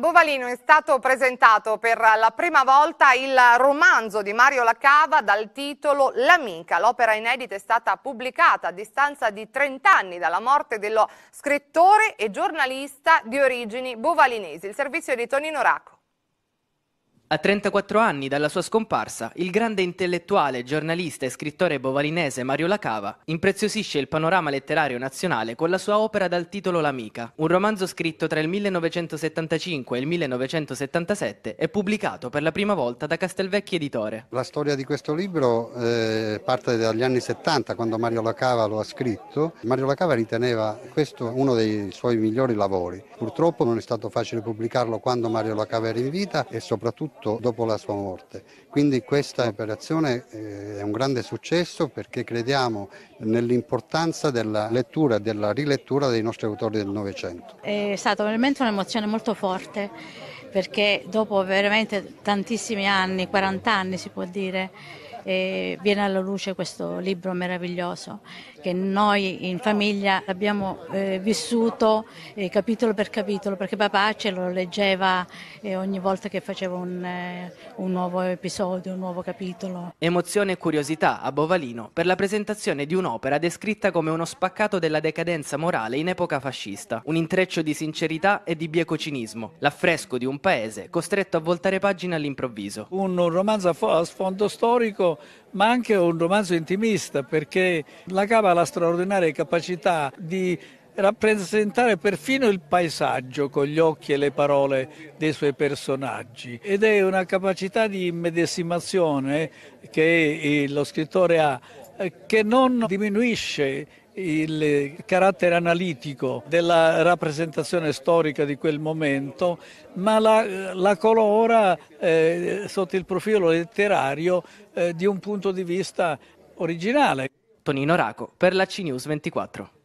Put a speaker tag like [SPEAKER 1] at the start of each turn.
[SPEAKER 1] Bovalino è stato presentato per la prima volta il romanzo di Mario Lacava dal titolo L'amica. L'opera inedita è stata pubblicata a distanza di 30 anni dalla morte dello scrittore e giornalista di origini bovalinesi, il servizio di Tonino Racco.
[SPEAKER 2] A 34 anni dalla sua scomparsa, il grande intellettuale, giornalista e scrittore bovalinese Mario Lacava impreziosisce il panorama letterario nazionale con la sua opera dal titolo L'amica, un romanzo scritto tra il 1975 e il 1977 e pubblicato per la prima volta da Castelvecchi Editore.
[SPEAKER 3] La storia di questo libro eh, parte dagli anni 70 quando Mario Lacava lo ha scritto. Mario Lacava riteneva questo uno dei suoi migliori lavori. Purtroppo non è stato facile pubblicarlo quando Mario Lacava era in vita e soprattutto soprattutto dopo la sua morte. Quindi questa operazione eh, è un grande successo perché crediamo nell'importanza della lettura e della rilettura dei nostri autori del Novecento.
[SPEAKER 4] È stata veramente un'emozione molto forte perché dopo veramente tantissimi anni, 40 anni si può dire, e viene alla luce questo libro meraviglioso che noi in famiglia abbiamo eh, vissuto eh, capitolo per capitolo perché papà ce lo leggeva eh, ogni volta che faceva un, eh, un nuovo episodio, un nuovo capitolo.
[SPEAKER 2] Emozione e curiosità a Bovalino per la presentazione di un'opera descritta come uno spaccato della decadenza morale in epoca fascista, un intreccio di sincerità e di bieco cinismo, l'affresco di un paese costretto a voltare pagina all'improvviso.
[SPEAKER 5] Un romanzo a sfondo storico ma anche un romanzo intimista, perché la cava ha la straordinaria capacità di rappresentare perfino il paesaggio con gli occhi e le parole dei suoi personaggi ed è una capacità di immedesimazione che lo scrittore ha che non diminuisce il carattere analitico della rappresentazione storica di quel momento, ma la, la colora eh, sotto il profilo letterario eh, di un punto di vista originale. Tonino Raco per la CNews 24.